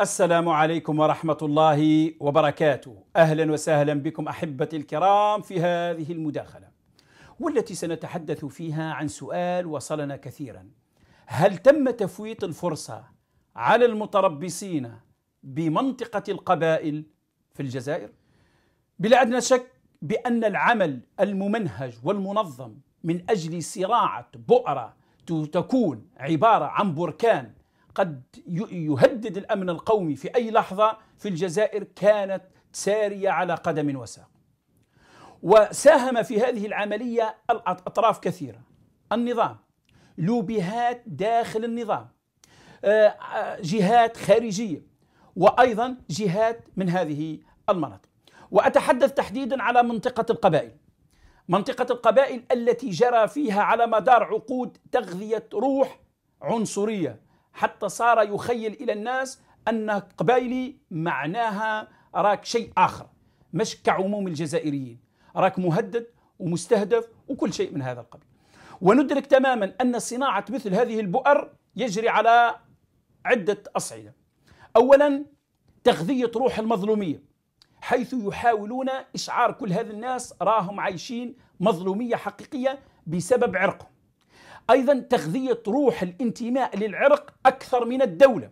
السلام عليكم ورحمة الله وبركاته أهلا وسهلا بكم أحبتي الكرام في هذه المداخلة والتي سنتحدث فيها عن سؤال وصلنا كثيرا هل تم تفويت الفرصة على المتربصين بمنطقة القبائل في الجزائر؟ بلا أدنى شك بأن العمل الممنهج والمنظم من أجل صراعة بؤرة تكون عبارة عن بركان قد يهدد الامن القومي في اي لحظه في الجزائر كانت ساريه على قدم وساق. وساهم في هذه العمليه اطراف كثيره. النظام، لوبيهات داخل النظام، آه، آه، جهات خارجيه، وايضا جهات من هذه المناطق. واتحدث تحديدا على منطقه القبائل. منطقه القبائل التي جرى فيها على مدار عقود تغذيه روح عنصريه حتى صار يخيل إلى الناس أن قبايلي معناها راك شيء آخر مش كعموم الجزائريين راك مهدد ومستهدف وكل شيء من هذا القبيل وندرك تماما أن صناعة مثل هذه البؤر يجري على عدة أصعدة أولا تغذية روح المظلومية حيث يحاولون إشعار كل هذه الناس راهم عايشين مظلومية حقيقية بسبب عرقهم أيضا تغذية روح الانتماء للعرق أكثر من الدولة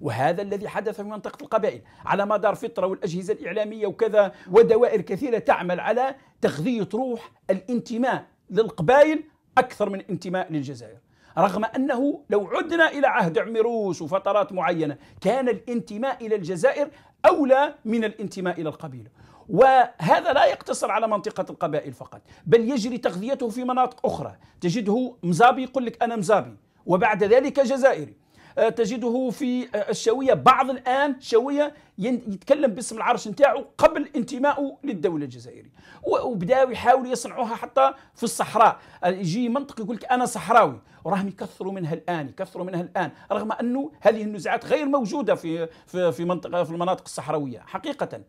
وهذا الذي حدث في منطقة القبائل على مدار فترة والأجهزة الإعلامية وكذا ودوائر كثيرة تعمل على تغذية روح الانتماء للقبائل أكثر من الانتماء للجزائر رغم أنه لو عدنا إلى عهد عمروس وفترات معينة كان الانتماء إلى الجزائر أولى من الانتماء إلى القبيلة وهذا لا يقتصر على منطقة القبائل فقط بل يجري تغذيته في مناطق أخرى تجده مزابي يقول لك أنا مزابي وبعد ذلك جزائري آه، تجده في آه، الشوية بعض الآن شوية يتكلم باسم العرش نتاعه قبل انتمائه للدولة الجزائرية وبداوا يحاولوا يصنعوها حتى في الصحراء آه، يجي منطق يقول لك أنا صحراوي وراهم يكثروا منها الآن يكثروا منها الآن رغم أنه هذه النزاعات غير موجودة في في في منطقة في المناطق الصحراوية حقيقة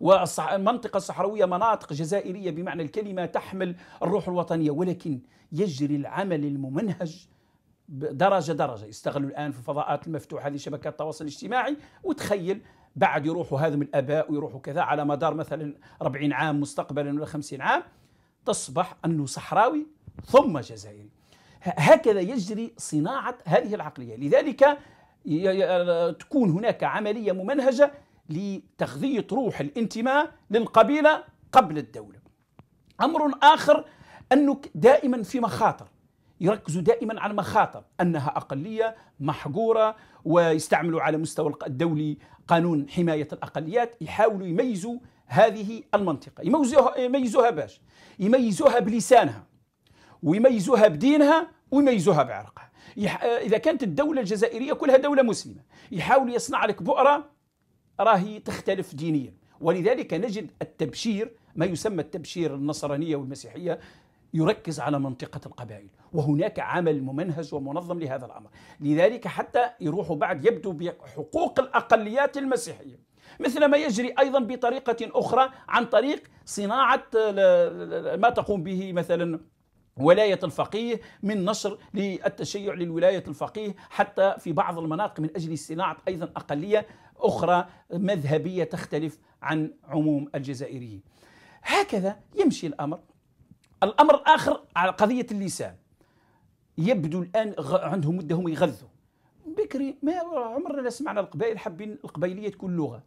والمنطقة الصحراوية مناطق جزائرية بمعنى الكلمة تحمل الروح الوطنية ولكن يجري العمل الممنهج درجة درجة يستغلوا الآن في الفضاءات المفتوحة لشبكات التواصل الاجتماعي وتخيل بعد يروحوا هذم الآباء ويروحوا كذا على مدار مثلا 40 عام مستقبلا ولا 50 عام تصبح أنه صحراوي ثم جزائري هكذا يجري صناعة هذه العقلية لذلك تكون هناك عملية ممنهجة لتغذية روح الانتماء للقبيلة قبل الدولة أمر آخر انك دائما في مخاطر يركزوا دائما على المخاطر انها اقليه محقوره ويستعملوا على مستوى الدولي قانون حمايه الاقليات يحاولوا يميزوا هذه المنطقه يميزوها يميزوها باش يميزوها بلسانها ويميزوها بدينها ويميزوها بعرقها اذا كانت الدوله الجزائريه كلها دوله مسلمه يحاولوا يصنع لك بؤره راهي تختلف دينيا ولذلك نجد التبشير ما يسمى التبشير النصرانية والمسيحية يركز على منطقة القبائل وهناك عمل ممنهج ومنظم لهذا الأمر لذلك حتى يروحوا بعد يبدو بحقوق الأقليات المسيحية مثل ما يجري أيضا بطريقة أخرى عن طريق صناعة ما تقوم به مثلا ولاية الفقيه من نشر للتشيع للولاية الفقيه حتى في بعض المناطق من أجل صناعة أيضا أقلية أخرى مذهبية تختلف عن عموم الجزائريين هكذا يمشي الأمر الأمر الآخر على قضية اللسان يبدو الآن عندهم مدة هم يغذوا بكري ما عمرنا لا سمعنا القبائل حابين القبيلية تكون لغة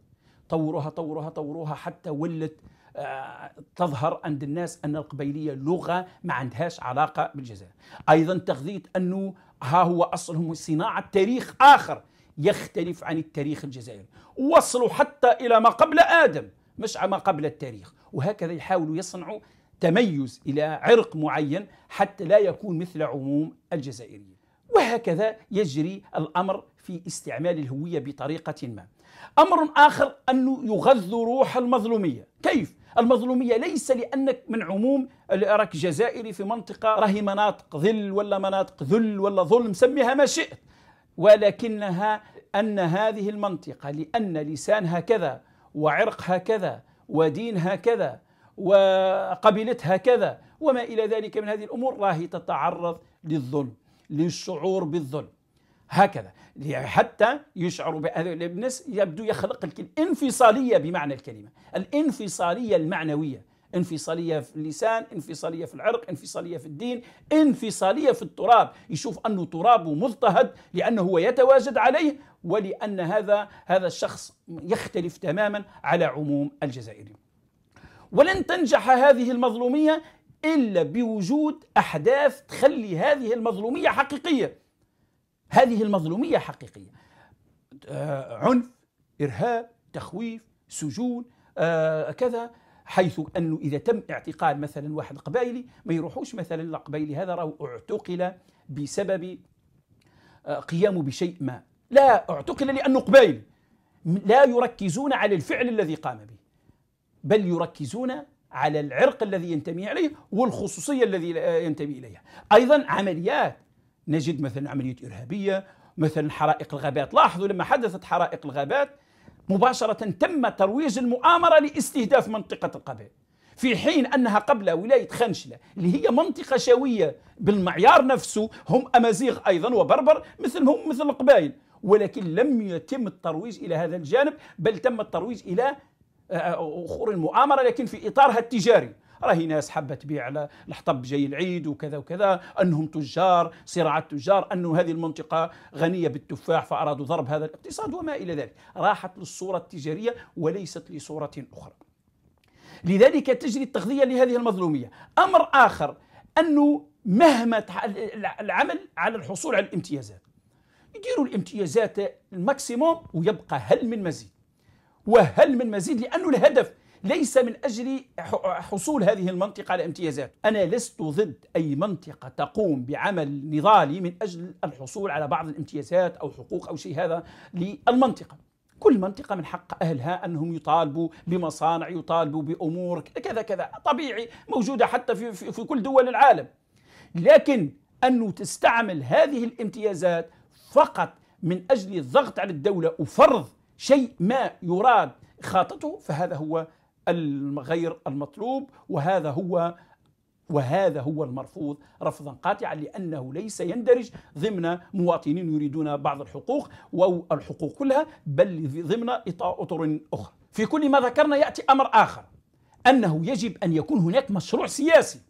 طوروها طوروها طوروها حتى ولت آه، تظهر عند الناس ان القبيليه لغه ما عندهاش علاقه بالجزائر ايضا تغذيه انه ها هو اصلهم صناعه تاريخ اخر يختلف عن التاريخ الجزائري وصلوا حتى إلى ما قبل آدم مش ما قبل التاريخ وهكذا يحاولوا يصنعوا تميز إلى عرق معين حتى لا يكون مثل عموم الجزائريين وهكذا يجري الأمر في استعمال الهوية بطريقة ما أمر آخر أنه يغذ روح المظلومية كيف؟ المظلومية ليس لأنك من عموم راك جزائري في منطقة راهي مناطق ظل ولا مناطق ذل ولا ظلم سميها ما شئت ولكنها أن هذه المنطقة لأن لسان هكذا وعرق هكذا ودين هكذا وقبيلتها هكذا وما إلى ذلك من هذه الأمور راهي تتعرض للظلم للشعور بالظلم هكذا حتى يشعر بهذا الناس يبدو يخلق الانفصالية بمعنى الكلمة الانفصالية المعنوية انفصاليه في اللسان انفصاليه في العرق انفصاليه في الدين انفصاليه في التراب يشوف انه ترابه مضطهد لانه هو يتواجد عليه ولان هذا هذا الشخص يختلف تماما على عموم الجزائري ولن تنجح هذه المظلوميه الا بوجود احداث تخلي هذه المظلوميه حقيقيه هذه المظلوميه حقيقيه آه، عنف ارهاب تخويف سجون آه، كذا حيث أنه إذا تم اعتقال مثلا واحد قبائلي ما يروحوش مثلا لقبيلي هذا راه اعتقل بسبب آه، قيامه بشيء ما لا اعتقل لأنه قبائلي لا يركزون على الفعل الذي قام به بل يركزون على العرق الذي ينتمي اليه والخصوصية الذي آه، ينتمي إليها أيضا عمليات نجد مثلا عملية إرهابية مثلا حرائق الغابات لاحظوا لما حدثت حرائق الغابات مباشرة تم ترويج المؤامرة لاستهداف منطقة القبائل في حين أنها قبل ولاية خنشلة اللي هي منطقة شوية بالمعيار نفسه هم أمازيغ أيضا وبربر مثلهم مثل القبائل ولكن لم يتم الترويج إلى هذا الجانب بل تم الترويج إلى آه، آه، أخور المؤامرة لكن في إطارها التجاري راهي ناس حابه تبيع على الحطب جاي العيد وكذا وكذا انهم تجار صراع التجار أن هذه المنطقه غنيه بالتفاح فارادوا ضرب هذا الاقتصاد وما الى ذلك راحت للصوره التجاريه وليست لصوره اخرى لذلك تجري التغذيه لهذه المظلوميه امر اخر انه مهما العمل على الحصول على الامتيازات يديروا الامتيازات الماكسيموم ويبقى هل من مزيد وهل من مزيد لانه الهدف ليس من أجل حصول هذه المنطقة على امتيازات أنا لست ضد أي منطقة تقوم بعمل نضالي من أجل الحصول على بعض الامتيازات أو حقوق أو شيء هذا للمنطقة كل منطقة من حق أهلها أنهم يطالبوا بمصانع يطالبوا بأمور كذا كذا طبيعي موجودة حتى في, في, في كل دول العالم لكن أنه تستعمل هذه الامتيازات فقط من أجل الضغط على الدولة وفرض شيء ما يراد خاطته فهذا هو غير المطلوب وهذا هو وهذا هو المرفوض رفضا قاطعا لانه ليس يندرج ضمن مواطنين يريدون بعض الحقوق او الحقوق كلها بل ضمن اطر اخرى. في كل ما ذكرنا ياتي امر اخر انه يجب ان يكون هناك مشروع سياسي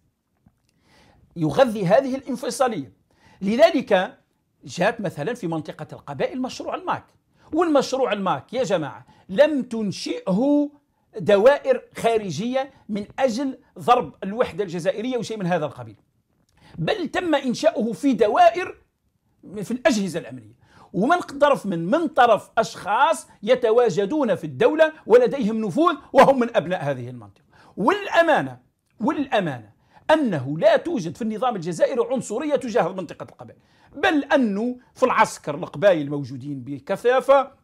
يغذي هذه الانفصاليه. لذلك جاءت مثلا في منطقه القبائل مشروع الماك والمشروع الماك يا جماعه لم تنشئه دوائر خارجية من أجل ضرب الوحدة الجزائرية وشيء من هذا القبيل بل تم إنشاؤه في دوائر في الأجهزة الأمنية ومن طرف من من طرف أشخاص يتواجدون في الدولة ولديهم نفوذ وهم من أبناء هذه المنطقة والأمانة والأمانة أنه لا توجد في النظام الجزائري عنصرية تجاه منطقة القبائل بل أنه في العسكر القبائل الموجودين بكثافة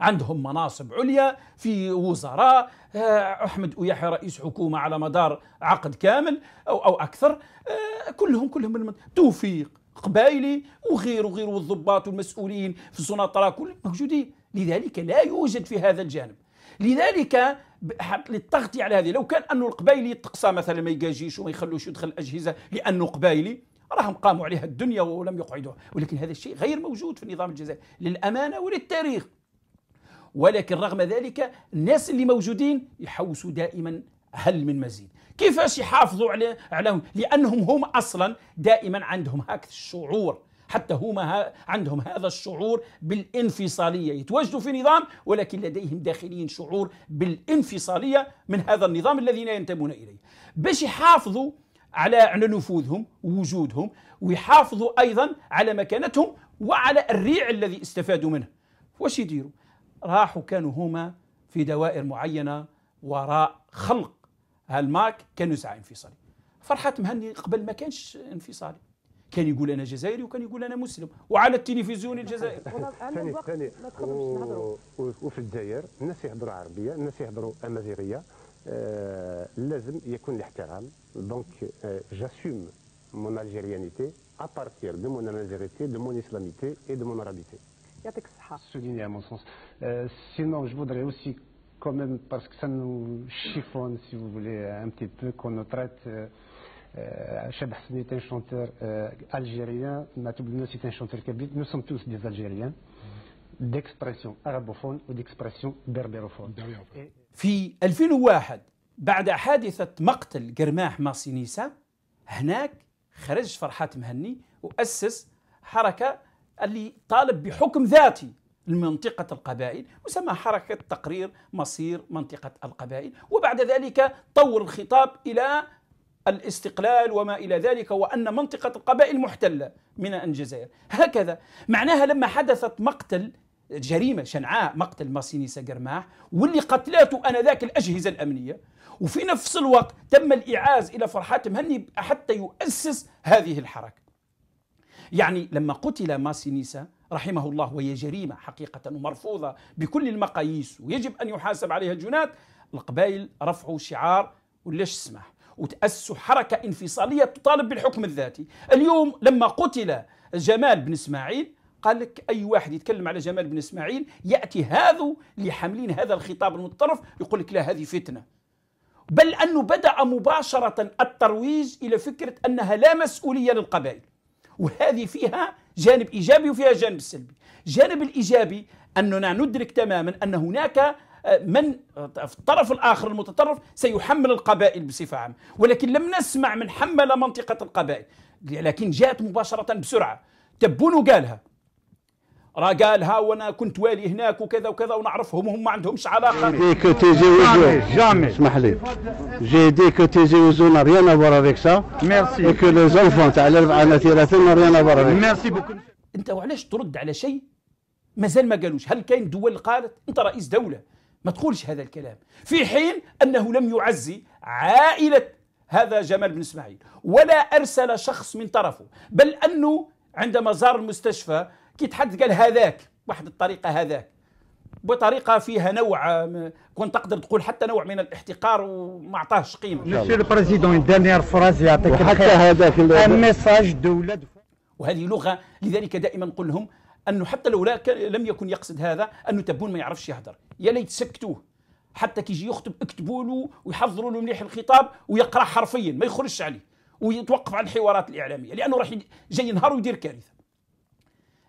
عندهم مناصب عليا في وزراء آه، احمد ويحيى رئيس حكومه على مدار عقد كامل او او اكثر آه، كلهم كلهم من توفيق قبائلي وغير وغير والضباط والمسؤولين في السنطرة كل موجودين لذلك لا يوجد في هذا الجانب لذلك للتغطية على هذه لو كان أنه القبائلي يتقصى مثلا ما يجيش وما يخلوش يدخل الأجهزة لأنه قبائلي راهم قاموا عليها الدنيا ولم يقعدوها ولكن هذا الشيء غير موجود في النظام الجزائري للأمانة وللتاريخ ولكن رغم ذلك الناس اللي موجودين يحوسوا دائما هل من مزيد كيفاش يحافظوا على عليهم لانهم هم اصلا دائما عندهم هكذا الشعور حتى هما ها عندهم هذا الشعور بالانفصاليه يتواجدوا في نظام ولكن لديهم داخليا شعور بالانفصاليه من هذا النظام الذي لا ينتمون اليه باش يحافظوا على على نفوذهم ووجودهم ويحافظوا ايضا على مكانتهم وعلى الريع الذي استفادوا منه واش يديروا راحوا كانوا هما في دوائر معينة وراء خلق هالماك كانوا يسعى انفصالي فرحات مهني قبل ما كانش انفصالي كان يقول انا جزائري وكان يقول انا مسلم وعلى التلفزيون الجزائري ثاني ثاني وفي الجزائر الناس يهضروا عربيه الناس يهضروا امازيغيه آه لازم يكون الاحترام دونك آه جاسوم مون الجيريانيتي ابارتير دو مون امازيغيتي دو مون اسلاميتي اي دو مون عربيتي يعطيك الصحه سوليني à mon sinon, je voudrais aussi quand même, parce que ça nous chiffonne, si vous voulez, un petit peu, qu'on nous traite. Cheb Hassani est un chanteur euh, algérien, Matoub est un chanteur kabyle, nous sommes tous des Algériens d'expression arabophone ou d'expression berbérophone. في 2001 بعد حادثة مقتل قرماح ماسينيسا هناك خرج فرحات مهني وأسس حركة اللي طالب بحكم ذاتي لمنطقة القبائل وسمى حركة تقرير مصير منطقة القبائل وبعد ذلك طور الخطاب إلى الاستقلال وما إلى ذلك وأن منطقة القبائل محتلة من الجزائر هكذا معناها لما حدثت مقتل جريمة شنعاء مقتل ماسينيسا سقرماح واللي قتلاته أنذاك الأجهزة الأمنية وفي نفس الوقت تم الإعاز إلى فرحات مهني حتى يؤسس هذه الحركة يعني لما قتل ماسينيسا رحمه الله وهي جريمة حقيقة ومرفوضة بكل المقاييس ويجب أن يحاسب عليها الجنات القبائل رفعوا شعار ولاش تسمح وتأسسوا حركة انفصالية تطالب بالحكم الذاتي اليوم لما قتل جمال بن إسماعيل قال لك أي واحد يتكلم على جمال بن إسماعيل يأتي هذا لحملين هذا الخطاب المتطرف يقول لك لا هذه فتنة بل أنه بدأ مباشرة الترويج إلى فكرة أنها لا مسؤولية للقبائل وهذه فيها جانب إيجابي وفيها جانب سلبي الجانب الإيجابي أننا ندرك تماما أن هناك آه، من في الطرف الآخر المتطرف سيحمل القبائل بصفة عامة ولكن لم نسمع من حمل منطقة القبائل لكن جاءت مباشرة بسرعة تبون قالها راه قالها وانا كنت والي هناك وكذا وكذا ونعرفهم وهم ما عندهمش علاقه ديك وزو جامي اسمح لي جي ديك تيزيوزو نا ريان افوار افيك سا ميرسي كو لي زونفون تاع الاربعه انا ثلاثين نا ريان افوار افيك ميرسي بوكو انت وعلاش ترد على شيء مازال ما قالوش هل كاين دول قالت انت رئيس دوله ما تقولش هذا الكلام في حين انه لم يعزي عائله هذا جمال بن اسماعيل ولا ارسل شخص من طرفه بل انه عندما زار المستشفى كي تحدث قال هذاك واحد الطريقه هذاك بطريقه فيها نوع كنت تقدر تقول حتى نوع من الاحتقار وما عطاهش قيمه مسيو البريزيدون دانيير فراز يعطيك حتى هذاك الميساج دوله وهذه لغه لذلك دائما نقول لهم انه حتى لو لم يكن يقصد هذا انه تبون ما يعرفش يهدر يا ليت سكتوه حتى كي يجي يخطب اكتبوا له ويحضروا له مليح الخطاب ويقرا حرفيا ما يخرجش عليه ويتوقف عن الحوارات الاعلاميه لانه راح جاي نهار ويدير كارثه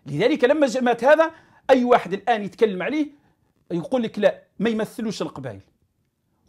لذلك لما جمعت هذا أي واحد الآن يتكلم عليه يقول لك لا ما يمثلوش القبائل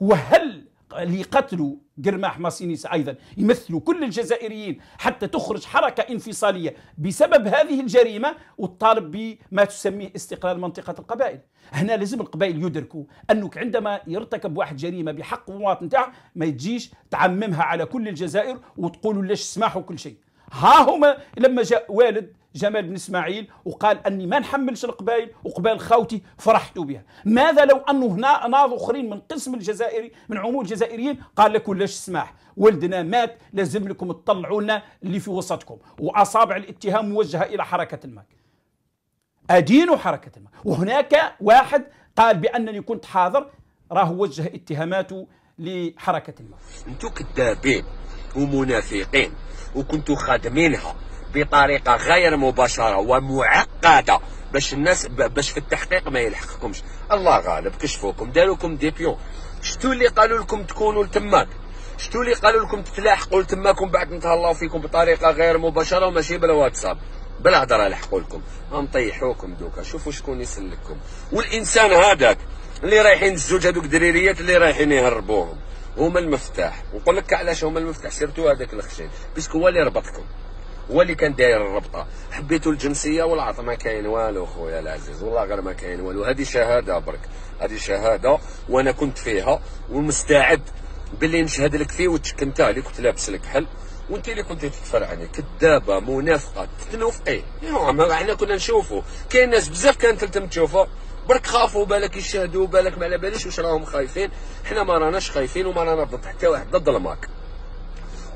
وهل اللي قتلوا قرماح ماسينيس أيضا يمثلوا كل الجزائريين حتى تخرج حركة انفصالية بسبب هذه الجريمة وتطالب بما تسميه استقلال منطقة القبائل هنا لازم القبائل يدركوا أنك عندما يرتكب واحد جريمة بحق مواطن تاع ما تجيش تعممها على كل الجزائر وتقولوا ليش سماحوا كل شيء ها هما لما جاء والد جمال بن اسماعيل وقال اني ما نحملش القبائل وقبال خاوتي فرحت بها ماذا لو انه هنا ناض اخرين من قسم الجزائري من عموم الجزائريين قال لكم لاش سماح ولدنا مات لازم لكم لنا اللي في وسطكم واصابع الاتهام موجهه الى حركه الماك ادينوا حركه الماك وهناك واحد قال بانني كنت حاضر راه وجه اتهاماته لحركه الماك انتو كذابين ومنافقين وكنتوا خادمينها بطريقه غير مباشره ومعقده باش الناس باش في التحقيق ما يلحقكمش الله غالب كشفوكم داروكم دي بيون شتو اللي قالوا لكم تكونوا لتماك شتو اللي قالوا لكم تتلاحقوا لتماكم بعد نتهلاو فيكم بطريقه غير مباشره وماشي بالواتساب بالهضره لحقوا لكم هم طيحوكم دوكا شوفوا شكون يسلككم والانسان هذاك اللي رايحين الزوج هذوك دريريات اللي رايحين يهربوهم هما المفتاح ونقول لك علاش هما المفتاح سيرتو هذاك الخشين باسكو هو اللي ربطكم هو اللي كان داير الربطه حبيتو الجنسيه والعطا ما كاين والو خويا العزيز والله غير ما كاين والو هذه شهاده برك هذه شهاده وانا كنت فيها ومستعد باللي نشهد لك فيه وتشك انت اللي كنت لابس لك حل وانت اللي كنت تتفرعني كذابه منافقه تنوفقي إيه، إيه، ما نعم، احنا كنا نشوفوا كاين ناس بزاف كانت تلتم تشوفوا برك خافوا بالك يشهدوا بالك ما على باليش واش راهم خايفين حنا ما راناش خايفين وما رانا ضد حتى واحد ضد الماك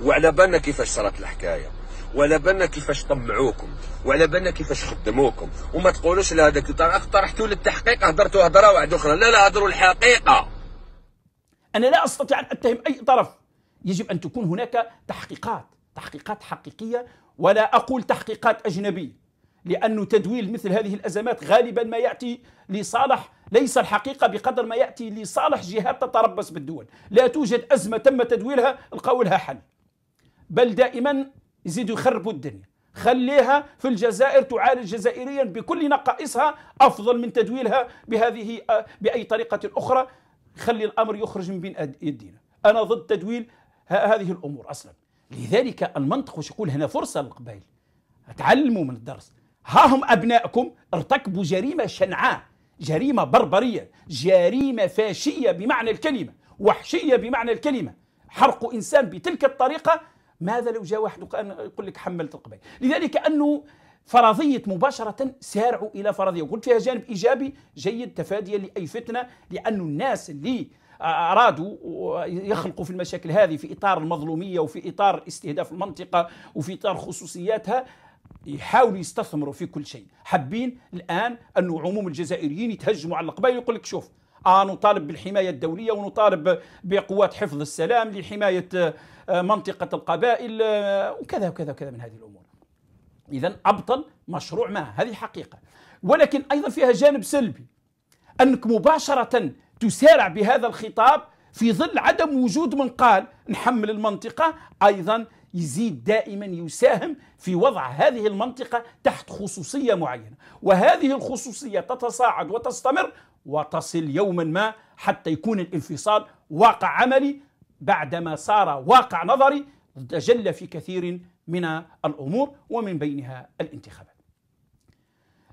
وعلى بالنا كيفاش صارت الحكايه وعلى بالنا كيفاش طمعوكم وعلى بالنا كيفاش خدموكم وما تقولوش لا هذاك طرحتوا للتحقيق هضرتوا هضره واحده اخرى لا لا هضروا الحقيقه انا لا استطيع ان اتهم اي طرف يجب ان تكون هناك تحقيقات تحقيقات حقيقيه ولا اقول تحقيقات اجنبيه لأن تدويل مثل هذه الأزمات غالبا ما يأتي لصالح ليس الحقيقة بقدر ما يأتي لصالح جهات تتربص بالدول لا توجد أزمة تم تدويلها القولها حل بل دائما يزيدوا يخربوا الدنيا خليها في الجزائر تعالج جزائريا بكل نقائصها افضل من تدويلها بهذه آه، باي طريقه اخرى خلي الامر يخرج من بين يدينا انا ضد تدويل هذه الامور اصلا لذلك المنطق وش يقول هنا فرصه للقبائل تعلموا من الدرس ها هم ابنائكم ارتكبوا جريمه شنعاء جريمه بربريه جريمه فاشيه بمعنى الكلمه وحشيه بمعنى الكلمه حرق انسان بتلك الطريقه ماذا لو جاء واحد يقول لك حملت القبيل لذلك أنه فرضية مباشرة سارعوا إلى فرضية وقلت فيها جانب إيجابي جيد تفاديا لأي فتنة لأن الناس اللي أرادوا يخلقوا في المشاكل هذه في إطار المظلومية وفي إطار استهداف المنطقة وفي إطار خصوصياتها يحاولوا يستثمروا في كل شيء حابين الآن أنه عموم الجزائريين يتهجموا على القبائل يقول لك شوف آه نطالب بالحماية الدولية ونطالب بقوات حفظ السلام لحماية آه، منطقة القبائل آه، وكذا وكذا وكذا من هذه الأمور إذا أبطل مشروع ما هذه حقيقة ولكن أيضا فيها جانب سلبي أنك مباشرة تسارع بهذا الخطاب في ظل عدم وجود من قال نحمل المنطقة أيضا يزيد دائما يساهم في وضع هذه المنطقة تحت خصوصية معينة وهذه الخصوصية تتصاعد وتستمر وتصل يوما ما حتى يكون الانفصال واقع عملي بعدما صار واقع نظري تجلى في كثير من الأمور ومن بينها الانتخابات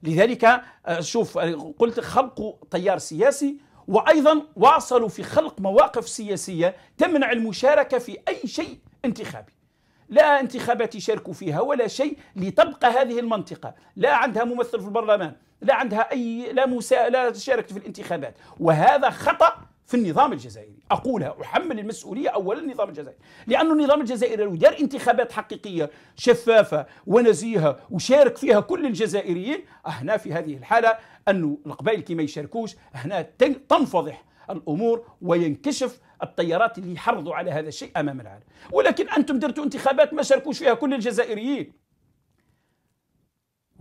لذلك آه، شوف آه، قلت خلق تيار سياسي وأيضا واصلوا في خلق مواقف سياسية تمنع المشاركة في أي شيء انتخابي لا انتخابات يشاركوا فيها ولا شيء لتبقى هذه المنطقة لا عندها ممثل في البرلمان لا عندها أي لا, مسا... لا تشارك في الانتخابات وهذا خطأ في النظام الجزائري أقولها أحمل المسؤولية أولا النظام الجزائري لأن النظام الجزائري لو دار انتخابات حقيقية شفافة ونزيهة وشارك فيها كل الجزائريين هنا في هذه الحالة أنه القبائل كي ما يشاركوش هنا تنفضح الأمور وينكشف التيارات اللي حرضوا على هذا الشيء امام العالم ولكن انتم درتوا انتخابات ما شاركوش فيها كل الجزائريين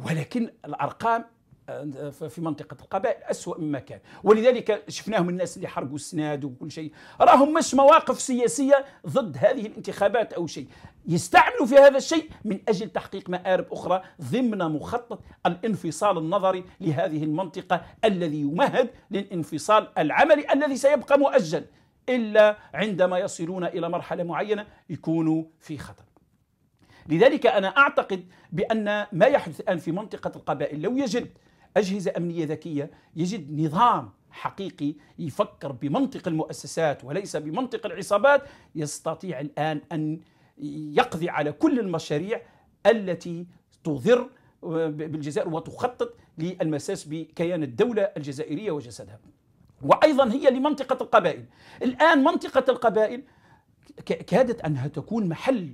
ولكن الارقام آه، في منطقة القبائل أسوأ مما كان ولذلك شفناهم الناس اللي حرقوا السناد وكل شيء راهم مش مواقف سياسية ضد هذه الانتخابات أو شيء يستعملوا في هذا الشيء من أجل تحقيق مآرب أخرى ضمن مخطط الانفصال النظري لهذه المنطقة الذي يمهد للانفصال العملي الذي سيبقى مؤجل إلا عندما يصلون إلى مرحلة معينة يكونوا في خطر لذلك أنا أعتقد بأن ما يحدث الآن في منطقة القبائل لو يجد أجهزة أمنية ذكية يجد نظام حقيقي يفكر بمنطق المؤسسات وليس بمنطق العصابات يستطيع الآن أن يقضي على كل المشاريع التي تضر آه، بالجزائر وتخطط للمساس بكيان الدولة الجزائرية وجسدها وايضا هي لمنطقه القبائل الان منطقه القبائل كادت انها تكون محل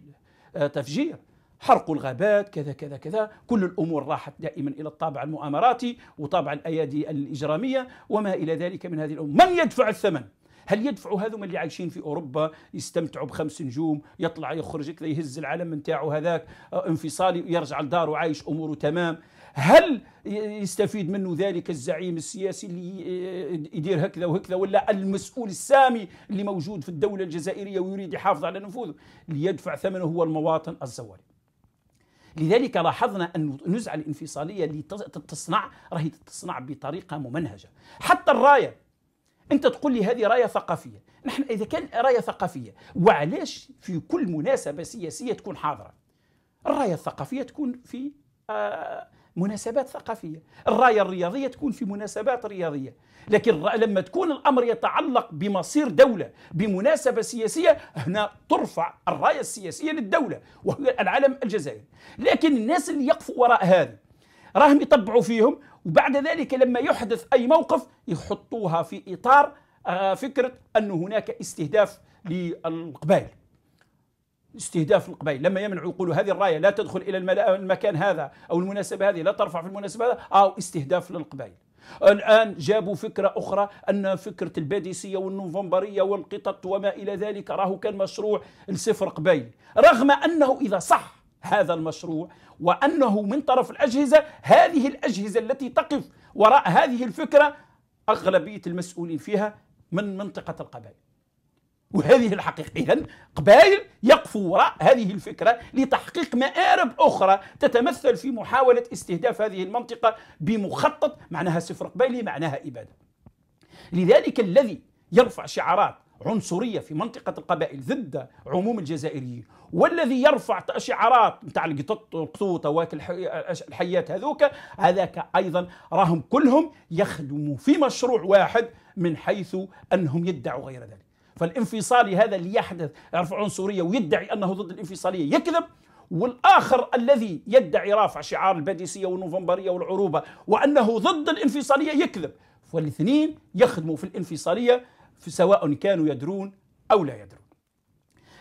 آه، تفجير حرق الغابات كذا كذا كذا كل الأمور راحت دائما إلى الطابع المؤامراتي وطابع الأيادي الإجرامية وما إلى ذلك من هذه الأمور من يدفع الثمن؟ هل يدفعوا هذوما اللي عايشين في اوروبا يستمتعوا بخمس نجوم يطلع يخرج يهز العالم نتاعو هذاك آه، انفصالي يرجع لداره عايش اموره تمام هل يستفيد منه ذلك الزعيم السياسي اللي يدير هكذا وهكذا ولا المسؤول السامي اللي موجود في الدولة الجزائرية ويريد يحافظ على نفوذه ليدفع ثمنه هو المواطن الزواري لذلك لاحظنا أن النزعة الانفصالية اللي تصنع راهي تصنع بطريقة ممنهجة حتى الراية أنت تقول لي هذه راية ثقافية نحن إذا كان راية ثقافية وعلاش في كل مناسبة سياسية تكون حاضرة الراية الثقافية تكون في آه مناسبات ثقافية الراية الرياضية تكون في مناسبات رياضية لكن لما تكون الأمر يتعلق بمصير دولة بمناسبة سياسية هنا ترفع الراية السياسية للدولة وهي العلم الجزائري لكن الناس اللي يقفوا وراء هذا راهم يطبعوا فيهم وبعد ذلك لما يحدث أي موقف يحطوها في إطار آه، فكرة أن هناك استهداف للقبائل استهداف القبائل لما يمنعوا يقولوا هذه الراية لا تدخل إلى المكان هذا أو المناسبة هذه لا ترفع في المناسبة هذا أو استهداف للقبائل الآن جابوا فكرة أخرى أن فكرة الباديسية والنوفمبرية والقطط وما إلى ذلك راهو كان مشروع لصفر قبيل رغم أنه إذا صح هذا المشروع وأنه من طرف الأجهزة هذه الأجهزة التي تقف وراء هذه الفكرة أغلبية المسؤولين فيها من منطقة القبائل وهذه الحقيقة إذا قبائل يقفوا وراء هذه الفكرة لتحقيق مآرب أخرى تتمثل في محاولة استهداف هذه المنطقة بمخطط معناها صفر قبائلي معناها إبادة لذلك الذي يرفع شعارات عنصرية في منطقة القبائل ضد عموم الجزائريين والذي يرفع شعارات نتاع القطط القطوطة والحيات هذوك هذاك أيضا راهم كلهم يخدموا في مشروع واحد من حيث أنهم يدعوا غير ذلك فالانفصالي هذا اللي يحدث يرفع عنصريه ويدعي انه ضد الانفصاليه يكذب والاخر الذي يدعي رافع شعار الباديسيه والنوفمبريه والعروبه وانه ضد الانفصاليه يكذب والاثنين يخدموا في الانفصاليه في سواء كانوا يدرون او لا يدرون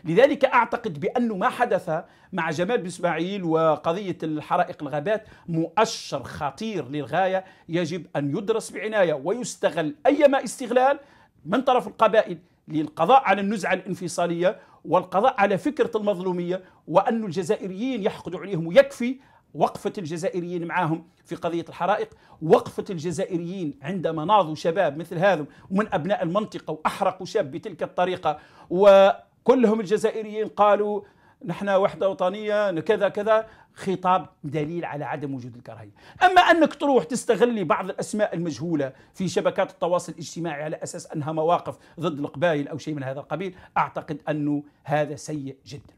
لذلك اعتقد بانه ما حدث مع جمال بن اسماعيل وقضيه الحرائق الغابات مؤشر خطير للغايه يجب ان يدرس بعنايه ويستغل ايما استغلال من طرف القبائل للقضاء على النزعة الانفصالية والقضاء على فكرة المظلومية وأن الجزائريين يحقد عليهم ويكفي وقفة الجزائريين معهم في قضية الحرائق وقفة الجزائريين عندما ناضوا شباب مثل هذا ومن أبناء المنطقة وأحرقوا شاب بتلك الطريقة وكلهم الجزائريين قالوا نحن وحده وطنيه كذا كذا خطاب دليل على عدم وجود الكراهيه، اما انك تروح تستغلي بعض الاسماء المجهوله في شبكات التواصل الاجتماعي على اساس انها مواقف ضد القبائل او شيء من هذا القبيل، اعتقد انه هذا سيء جدا.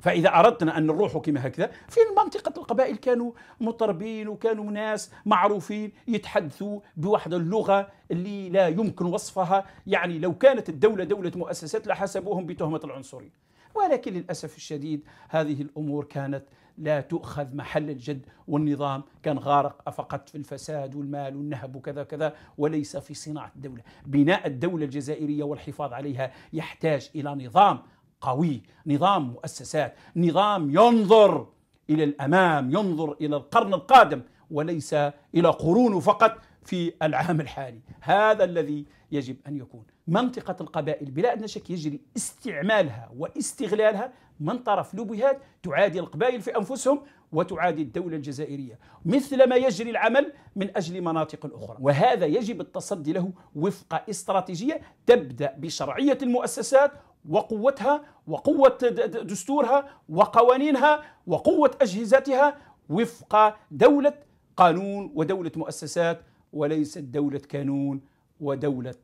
فاذا اردنا ان نروح كما هكذا في منطقه القبائل كانوا مطربين وكانوا ناس معروفين يتحدثوا بواحد اللغه اللي لا يمكن وصفها، يعني لو كانت الدوله دوله مؤسسات لحسبوهم بتهمه العنصريه. ولكن للأسف الشديد هذه الأمور كانت لا تؤخذ محل الجد والنظام كان غارق فقط في الفساد والمال والنهب وكذا كذا وليس في صناعة الدولة بناء الدولة الجزائرية والحفاظ عليها يحتاج إلى نظام قوي نظام مؤسسات نظام ينظر إلى الأمام ينظر إلى القرن القادم وليس إلى قرون فقط في العام الحالي هذا الذي يجب أن يكون منطقة القبائل بلا أدنى شك يجري استعمالها واستغلالها من طرف لوبيهات تعادي القبائل في أنفسهم وتعادي الدولة الجزائرية مثل ما يجري العمل من أجل مناطق أخرى وهذا يجب التصدي له وفق استراتيجية تبدأ بشرعية المؤسسات وقوتها وقوة دستورها وقوانينها وقوة أجهزتها وفق دولة قانون ودولة مؤسسات وليست دولة كانون ودولة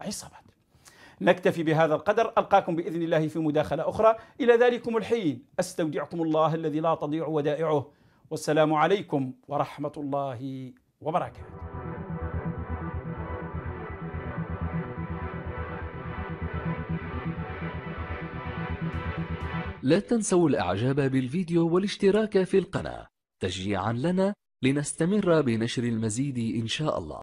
عصابات نكتفي بهذا القدر ألقاكم بإذن الله في مداخلة أخرى إلى ذلكم الحين أستودعكم الله الذي لا تضيع ودائعه والسلام عليكم ورحمة الله وبركاته لا تنسوا الإعجاب بالفيديو والاشتراك في القناة تشجيعا لنا لنستمر بنشر المزيد إن شاء الله